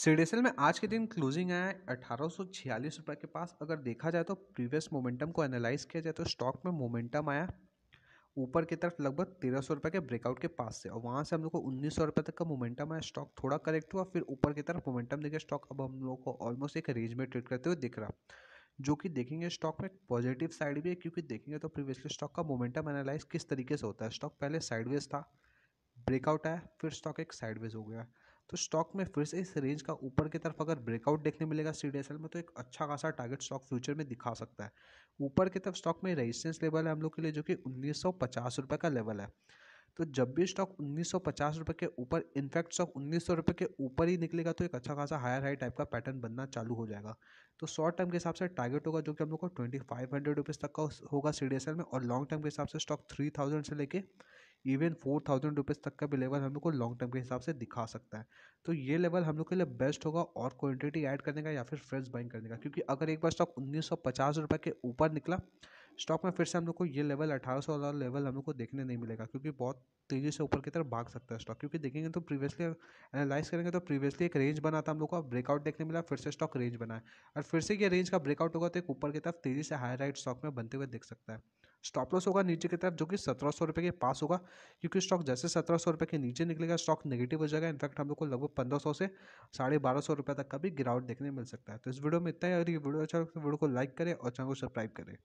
CDSL में आज के दिन क्लोजिंग आया अठारह रुपए के पास अगर देखा जाए तो प्रीवियस मोमेंटम को एनालाइज किया जाए तो स्टॉक में मोमेंटम आया ऊपर की तरफ लगभग तेरह सौ रुपये के ब्रेकआउट के पास से और वहाँ से हम लोग को उन्नीस सौ रुपये तक का मोमेंटम आया स्टॉक थोड़ा करेक्ट हुआ फिर ऊपर की तरफ मोमेंटम देखिए स्टॉक अब हम लोग को ऑलमोस्ट एक रेंज में ट्रेड करते हुए दिख रहा जो कि देखेंगे स्टॉक में पॉजिटिव साइड भी है क्योंकि देखेंगे तो प्रीवियसली स्टॉक का मोमेंटम एनालाइज किस तरीके से होता है स्टॉक पहले साइडवेज था ब्रेकआउट आया फिर स्टॉक एक साइडवेज हो गया तो स्टॉक में फिर से इस रेंज का ऊपर की तरफ अगर ब्रेकआउट देखने मिलेगा सी में तो एक अच्छा खासा टारगेट स्टॉक फ्यूचर में दिखा सकता है ऊपर की तरफ स्टॉक में रेजिस्टेंस लेवल है हम लोग के लिए जो कि उन्नीस रुपये का लेवल है तो जब भी स्टॉक उन्नीस रुपये के ऊपर इनफैक्ट स्टॉक उन्नीस रुपये के ऊपर ही निकलेगा तो एक अच्छा खासा हायर हाई टाइप का पैटर्न बनना चालू हो जाएगा तो शॉर्ट टर्म के हिसाब से टारगेट होगा जो कि हम लोग को ट्वेंटी फाइव हंड्रेड रुपीज़ तक का होगा सी में और लॉन्ग टर्म के हिसाब से स्टॉक थ्री थाउजेंड से लेके इवन फोर थाउजेंड रुपीज़ तक का भी लेवल हम लोग को लॉन्ग टर्म के हिसाब से दिखा सकता है तो ये लेवल हम लोग के लिए बेस्ट होगा और क्वान्टिटी ऐड करने का या फिर फ्रेश बाइंग करने का क्योंकि अगर एक बार स्टॉक उन्नीस सौ पचास रुपये के ऊपर निकला स्टॉक में फिर से हम लोग को ये लेवल अठारह सौ वाला लेवल हम लोग को देखने नहीं मिलेगा क्योंकि बहुत तेज़ी से ऊपर की तरफ भाग सकता है स्टॉक क्योंकि देखेंगे तो प्रीवियसली एनालाइज करेंगे तो प्रीवियसली एक रेंज बना था हम लोग को ब्रेकआउट देखने मिला फिर से स्टॉक रेंज बना है और फिर से ये रेंज का ब्रेकआउट होगा तो एक ऊपर की तरफ तेज़ी से हाई राइट स्टॉक में बनते हुए देख सकता है स्टॉप लॉस होगा नीचे की तरफ जो कि सत्रह सौ रुपये के पास होगा क्योंकि स्टॉक जैसे सत्रह सौ रुपये के नीचे निकलेगा स्टॉक नेगेटिव हो जाएगा इनफैक्ट हम लोग को लगभग पंद्रह सौ से साढ़े बारह सौ रुपये तक का भी गिरावट देखने मिल सकता है तो इस वीडियो में इतना ही अगर ये वीडियो अच्छा तो वीडियो को लाइक करें और चैनल को सब्सक्राइब करें